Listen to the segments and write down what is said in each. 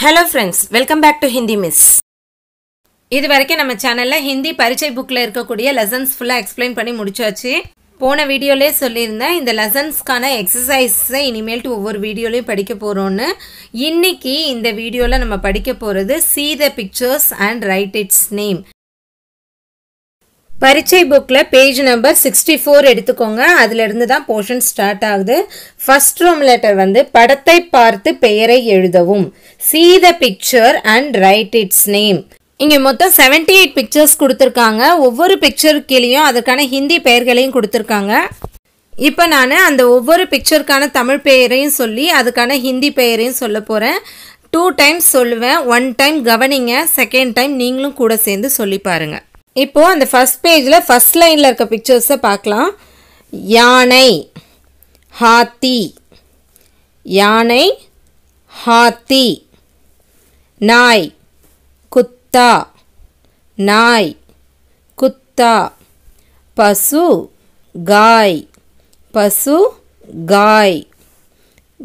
hello friends welcome back to Hindi miss இது வரைக்கும் நம்ம சேனலில் ஹிந்தி பரீட்சை புக்கில் இருக்கக்கூடிய லெசன்ஸ் ஃபுல்லாக எக்ஸ்பிளைன் பண்ணி முடிச்சாச்சு போன வீடியோலே சொல்லியிருந்தேன் இந்த லெசன்ஸ்க்கான எக்ஸசைஸை இனிமேல்ட்டு ஒவ்வொரு வீடியோலையும் படிக்க போகிறோன்னு இன்றைக்கி இந்த வீடியோவில் நம்ம படிக்க போகிறது see the pictures and write its name பரிச்சை புக்கில் பேஜ் நம்பர் சிக்ஸ்டி ஃபோர் எடுத்துக்கோங்க அதிலிருந்து தான் போர்ஷன் ஸ்டார்ட் ஆகுது ஃபஸ்ட் ரோம் லெட்டர் வந்து படத்தை பார்த்து பெயரை எழுதவும் see the picture and write its name இங்கே மொத்தம் செவன்டி எயிட் பிக்சர்ஸ் கொடுத்துருக்காங்க ஒவ்வொரு பிக்சர் கீழேயும் அதற்கான ஹிந்தி பெயர்களையும் கொடுத்துருக்காங்க இப்போ நான் அந்த ஒவ்வொரு பிக்சருக்கான தமிழ் பெயரையும் சொல்லி அதுக்கான ஹிந்தி பெயரையும் சொல்ல போகிறேன் டூ டைம்ஸ் சொல்லுவேன் ஒன் டைம் கவனிங்க செகண்ட் டைம் நீங்களும் கூட சேர்ந்து சொல்லி பாருங்கள் இப்போது அந்த ஃபஸ்ட் பேஜில் ஃபஸ்ட் லைனில் இருக்க பிக்சர்ஸை பார்க்கலாம் யானை ஹாத்தி யானை ஹாத்தி நாய் குத்தா நாய் குத்தா பசு காய் பசு காய்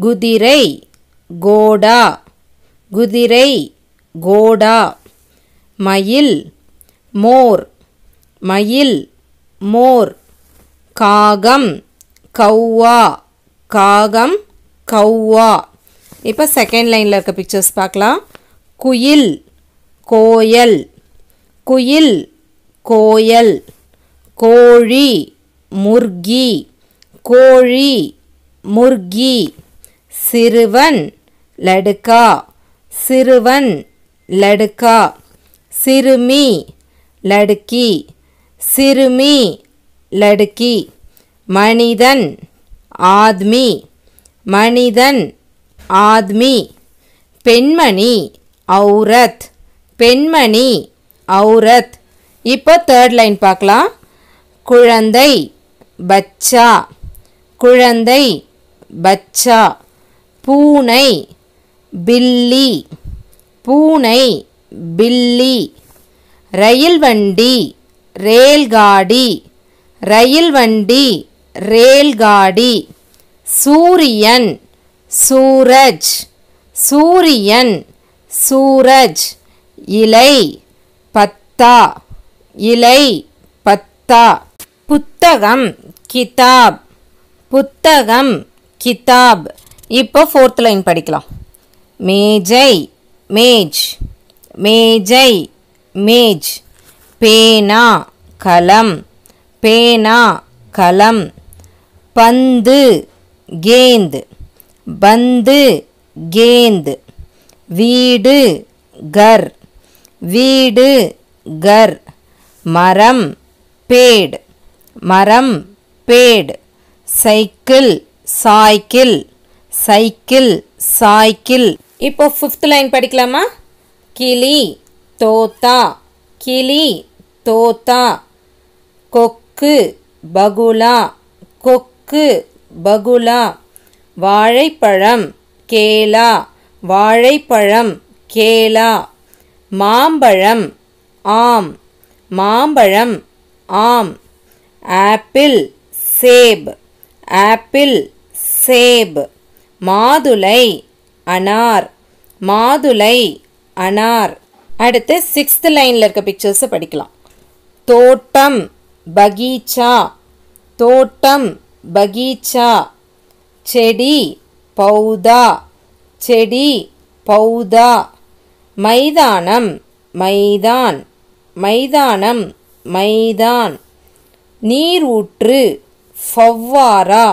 குதிரை கோடா குதிரை கோடா மயில் மோர் மயில் மோர் காகம் கௌவா காகம் கௌவா இப்போ செகண்ட் லைனில் இருக்க பிக்சர்ஸ் பார்க்கலாம் குயில் கோயல் குயில் கோயல் கோழி முர்கி கோழி முர்கி சிறுவன் லடுக்கா சிறுவன் லடுக்கா சிறுமி லடுக்கி சிறுமி லடுக்கி மனிதன் ஆத்மி மனிதன் ஆத்மி பெண்மணி ஔரத் பெண்மணி ஔரத் இப்போ தேர்ட் லைன் பார்க்கலாம் குழந்தை பச்சா குழந்தை பச்சா பூனை பில்லி பூனை பில்லி ரயில் வண்டி ரேல்காடி ரயில் வண்டி ரேல்காடி சூரியன் சூரஜ் சூரியன் சூரஜ் இலை பத்தா இலை பத்தா புத்தகம் கிதாப் புத்தகம் கிதாப் இப்போ ஃபோர்த் லைன் படிக்கலாம் மேஜை மேஜ் மேஜை மேஜ் பேனா கலம் பேனா கலம் பந்து கேந்து பந்து கேந்து வீடு கர் வீடு கர் மரம் பேடு மரம் பேடு சைக்கிள் சாய்க்கிள் சைக்கிள் சாய்க்கிள் இப்போ ஃபிஃப்த் லைன் படிக்கலாமா கிளி தோத்தா கிளி தோத்தா கொக்கு பகுலா கொக்கு பகுலா வாழைப்பழம் கேலா வாழைப்பழம் கேலா மாம்பழம் ஆம் மாம்பழம் ஆம் ஆப்பிள் சேப் ஆப்பிள் சேப் மாதுளை அனார் மாதுளை அனார் அடுத்து சிக்ஸ்த் லைனில் இருக்க பிக்சர்ஸை படிக்கலாம் தோட்டம் பகீச்சா தோட்டம் பகீச்சா செடி பௌதா செடி பௌதா மைதானம் மைதான் மைதானம் மைதான் நீரூற்று ஃபவ்வாரா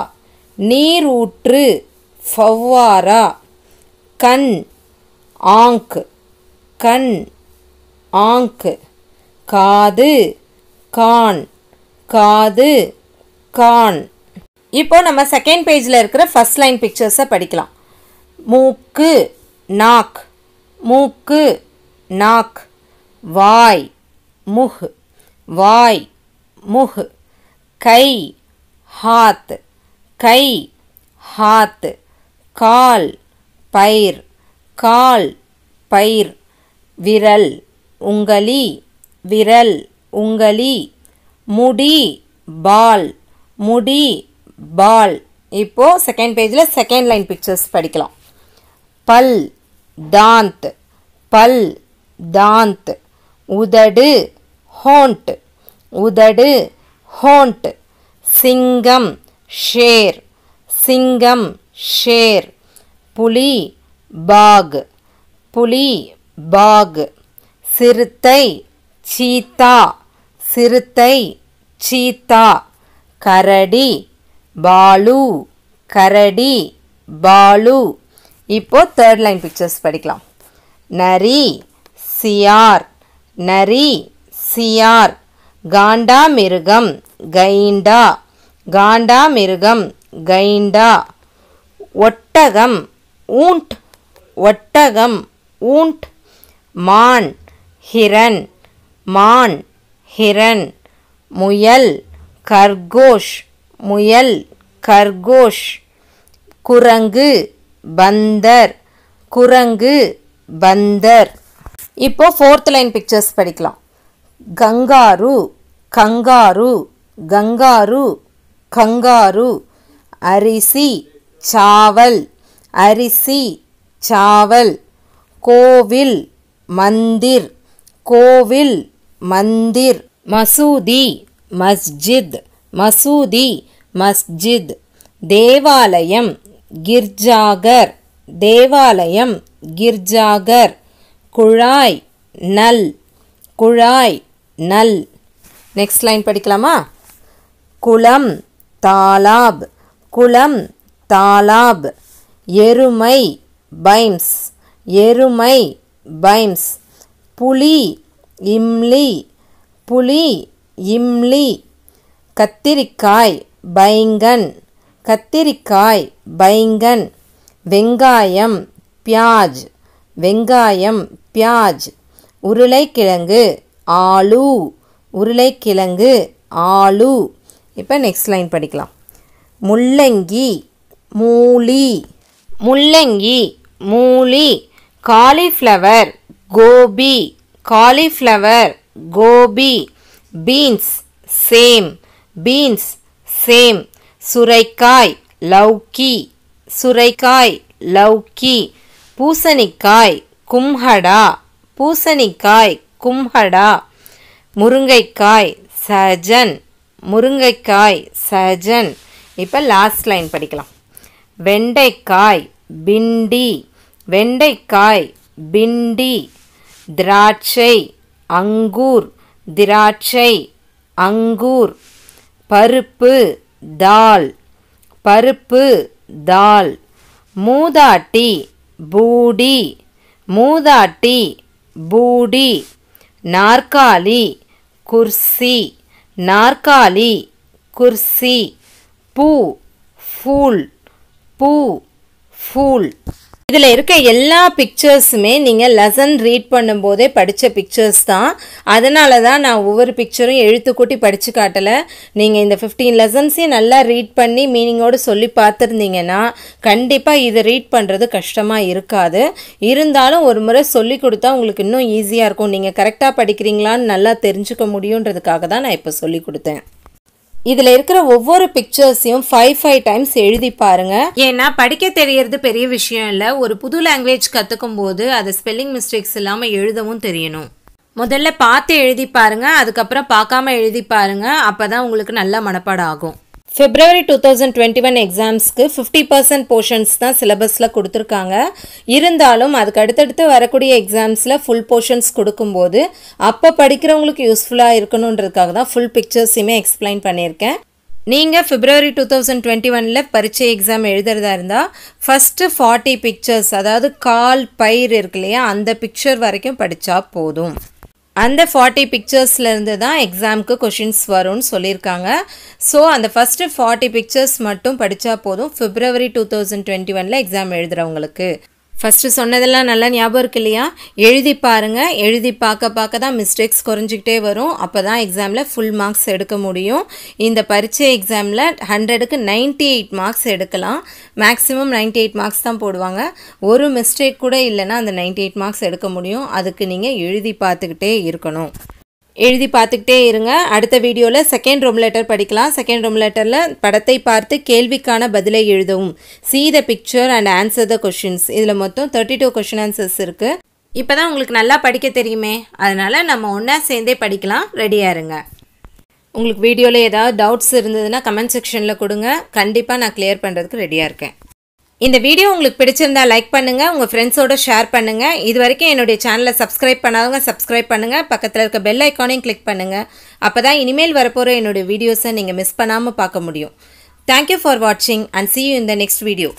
நீரூற்று ஃபவ்வாரா கண் ஆங்க் கண் ஆங்கு காது கான் காது கான் இப்போ நம்ம செகண்ட் பேஜில் இருக்கிற ஃபஸ்ட் லைன் பிக்சர்ஸை படிக்கலாம் மூக்கு நாக் மூக்கு நாக் வாய் முஹ் வாய் முஹ் கை ஹாத் கை ஹாத் கால் பயிர் கால் பயிர் விரல் உங்களி விரல் உங்களி முடி பால் முடி பால் இப்போது செகண்ட் பேஜில் செகண்ட் லைன் பிக்சர்ஸ் படிக்கலாம் பல் தாந்த் பல் தாந்த் உதடு ஹோண்ட் உதடு ஹோண்ட் சிங்கம் ஷேர் சிங்கம் ஷேர் புலி பாக் புலி பாக் சிறுத்தை சீத்தா சிறுத்தை சீத்தா கரடி பாலு கரடி பாலு இப்போ தேர்ட் லைன் பிக்சர்ஸ் படிக்கலாம் நரி சியார் நரி சியார் காண்டா மிருகம் கைண்டா காண்டா மிருகம் கைண்டா ஒட்டகம் ஊண்ட் ஒட்டகம் ஊண்ட் மான் ஹிரண் மான் ஹிரண் முயல் கர்கோஷ் முயல் கர்கோஷ் குரங்கு பந்தர் குரங்கு பந்தர் இப்போ ஃபோர்த் லைன் பிக்சர்ஸ் படிக்கலாம் கங்காரு கங்காரு கங்காரு கங்காரு அரிசி சாவல் அரிசி சாவல் கோவில் மந்திர் கோவில் மந்திர் மசூதி மஸ்ஜித் மசூதி மஸ்ஜித் தேவாலயம் கிர்ஜாகர் தேவாலயம் கிர்ஜாகர் குழாய் நல் குழாய் நல் நெக்ஸ்ட் லைன் படிக்கலாமா குளம் தாலாப் குளம் தாலாப் எருமை பைம்ஸ் எருமை பைம்ஸ் புளி இம்லி புளி இம்லி கத்திரிக்காய் பைங்கன் கத்திரிக்காய் பைங்கன் வெங்காயம் பியாஜ் வெங்காயம் பியாஜ் உருளைக்கிழங்கு ஆலு உருளைக்கிழங்கு ஆலு இப்போ நெக்ஸ்ட் லைன் படிக்கலாம் முள்ளங்கி மூலி முள்ளங்கி மூலி காலிஃப்ளவர் கோபி காலிஃப்ளவர் கோபி பீன்ஸ் சேம் பீன்ஸ் சேம் சுரைக்காய் லௌக்கி சுரைக்காய் லௌக்கி பூசணிக்காய் கும்ஹடா பூசணிக்காய் கும்ஹடா முருங்கைக்காய் சஜன் முருங்கைக்காய் சஜன் இப்போ லாஸ்ட் லைன் படிக்கலாம் வெண்டைக்காய் பிண்டி வெண்டைக்காய் பிண்டி திராட்சை அங்கூர் திராட்சை அங்கூர் பருப்பு தால் பருப்பு தால் மூதாட்டி பூடி மூதாட்டி பூடி நாற்காலி குர்சி நாற்காலி குர்சி பூ ஃபூல் பூ ஃபூல் இதில் இருக்க எல்லா பிக்சர்ஸுமே நீங்கள் லெசன் ரீட் பண்ணும்போதே படித்த பிக்சர்ஸ் தான் அதனால தான் நான் ஒவ்வொரு பிக்சரும் எழுத்து கூட்டி படித்து காட்டலை நீங்கள் இந்த ஃபிஃப்டீன் லெசன்ஸையும் நல்லா ரீட் பண்ணி மீனிங்கோடு சொல்லி பார்த்துருந்தீங்கன்னா கண்டிப்பாக இதை ரீட் பண்ணுறது கஷ்டமாக இருக்காது இருந்தாலும் ஒரு முறை சொல்லி கொடுத்தா உங்களுக்கு இன்னும் ஈஸியாக இருக்கும் நீங்கள் கரெக்டாக படிக்கிறீங்களான்னு நல்லா தெரிஞ்சுக்க முடியுன்றதுக்காக தான் நான் இப்போ சொல்லி கொடுத்தேன் இதில் இருக்கிற ஒவ்வொரு பிக்சர்ஸையும் ஃபைவ் ஃபைவ் டைம்ஸ் எழுதி பாருங்க ஏன்னா படிக்க தெரியறது பெரிய விஷயம் இல்லை ஒரு புது லாங்குவேஜ் கற்றுக்கும் போது அதை ஸ்பெல்லிங் மிஸ்டேக்ஸ் இல்லாமல் எழுதவும் தெரியணும் முதல்ல பார்த்து எழுதி பாருங்க அதுக்கப்புறம் பார்க்காம எழுதி பாருங்க அப்போ தான் உங்களுக்கு நல்ல மனப்பாடாகும் ஆகும் February two thousand twenty one எக்ஸாம்ஸ்க்கு ஃபிஃப்டி பர்சன்ட் போர்ஷன்ஸ் தான் சிலபஸில் கொடுத்துருக்காங்க இருந்தாலும் அதுக்கு அடுத்தடுத்து வரக்கூடிய எக்ஸாம்ஸில் ஃபுல் போர்ஷன்ஸ் கொடுக்கும்போது அப்போ படிக்கிறவங்களுக்கு யூஸ்ஃபுல்லாக இருக்கணுன்றதுக்காக தான் ஃபுல் பிக்சர்ஸையுமே எக்ஸ்பிளைன் பண்ணியிருக்கேன் நீங்கள் ஃபிப்ரவரி டூ தௌசண்ட் டுவெண்ட்டி ஒனில் பரீட்சை எக்ஸாம் எழுதுறதா இருந்தால் ஃபஸ்ட்டு ஃபார்ட்டி பிக்சர்ஸ் அதாவது கால் பயிர் இருக்கு இல்லையா அந்த பிக்சர் வரைக்கும் படித்தா போதும் அந்த ஃபார்ட்டி பிக்சர்ஸ்லேருந்து தான் எக்ஸாமுக்கு கொஷின்ஸ் வரும்னு சொல்லியிருக்காங்க ஸோ அந்த ஃபஸ்ட்டு ஃபார்ட்டி பிக்சர்ஸ் மட்டும் படித்தா போதும் ஃபிப்ரவரி டூ தௌசண்ட் டுவெண்ட்டி ஒனில் எக்ஸாம் எழுதுகிறவங்களுக்கு ஃபஸ்ட்டு சொன்னதெல்லாம் நல்லா ஞாபகம் இருக்கு இல்லையா எழுதி பாருங்கள் எழுதி பார்க்க பார்க்க தான் மிஸ்டேக்ஸ் குறைஞ்சிக்கிட்டே வரும் அப்போ தான் எக்ஸாமில் ஃபுல் மார்க்ஸ் எடுக்க முடியும் இந்த பரீட்சை எக்ஸாமில் ஹண்ட்ரடுக்கு நைன்ட்டி எயிட் மார்க்ஸ் எடுக்கலாம் மேக்ஸிமம் நைன்ட்டி எயிட் மார்க்ஸ் தான் போடுவாங்க ஒரு மிஸ்டேக் கூட இல்லைன்னா அந்த நைன்ட்டி எயிட் மார்க்ஸ் எடுக்க முடியும் அதுக்கு நீங்கள் எழுதி பார்த்துக்கிட்டே இருக்கணும் எழுதி பார்த்துக்கிட்டே இருங்க அடுத்த வீடியோவில் செகண்ட் ரூம் லெட்டர் படிக்கலாம் செகண்ட் ரூம் லெட்டரில் படத்தை பார்த்து கேள்விக்கான பதிலை எழுதவும் see the picture and answer the questions இதில் மொத்தம் தேர்ட்டி டூ கொஷின் ஆன்சர்ஸ் இருக்குது இப்போ தான் உங்களுக்கு நல்லா படிக்க தெரியுமே அதனால் நம்ம ஒன்றா சேர்ந்தே படிக்கலாம் ரெடியாக இருங்க உங்களுக்கு வீடியோவில் ஏதாவது டவுட்ஸ் இருந்ததுன்னா கமெண்ட் செக்ஷனில் கொடுங்க கண்டிப்பாக நான் கிளியர் பண்ணுறதுக்கு ரெடியாக இருக்கேன் இந்த வீடியோ உங்களுக்கு பிடிச்சிருந்தா லைக் பண்ணுங்கள் உங்கள் ஃப்ரெண்ட்ஸோடு ஷேர் பண்ணுங்கள் இது வரைக்கும் என்னுடைய சேனலை சப்ஸ்கிரைப் பண்ணாதவங்க சப்ஸ்கிரைப் பண்ணுங்கள் பக்கத்தில் இருக்க பெல் ஐக்கானையும் கிளிக் பண்ணுங்கள் அப்போ தான் இனிமேல் வரப்போகிற என்னுடைய வீடியோஸை நீங்கள் மிஸ் பண்ணாமல் பார்க்க முடியும் தேங்க்யூ ஃபார் வாட்சிங் அண்ட் சி யூ இந்த நெக்ஸ்ட் வீடியோ